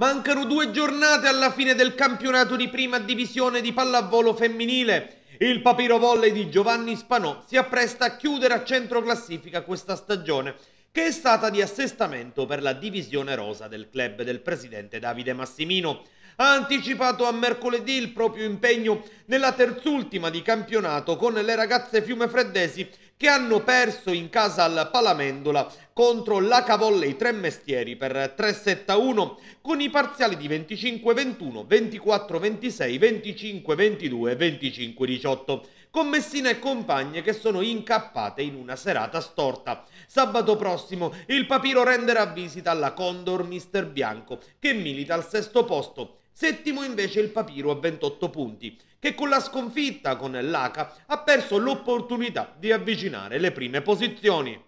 Mancano due giornate alla fine del campionato di prima divisione di pallavolo femminile. Il papiro papirovolley di Giovanni Spanò si appresta a chiudere a centro classifica questa stagione, che è stata di assestamento per la divisione rosa del club del presidente Davide Massimino ha anticipato a mercoledì il proprio impegno nella terzultima di campionato con le ragazze fiumefreddesi che hanno perso in casa al Palamendola contro la Cavollei Tre Mestieri per 3 7 1 con i parziali di 25-21, 24-26, 25-22 25-18 con Messina e compagne che sono incappate in una serata storta. Sabato prossimo il Papiro renderà visita alla Condor Mister Bianco che milita al sesto posto Settimo invece il Papiro a 28 punti, che con la sconfitta con l'Aca ha perso l'opportunità di avvicinare le prime posizioni.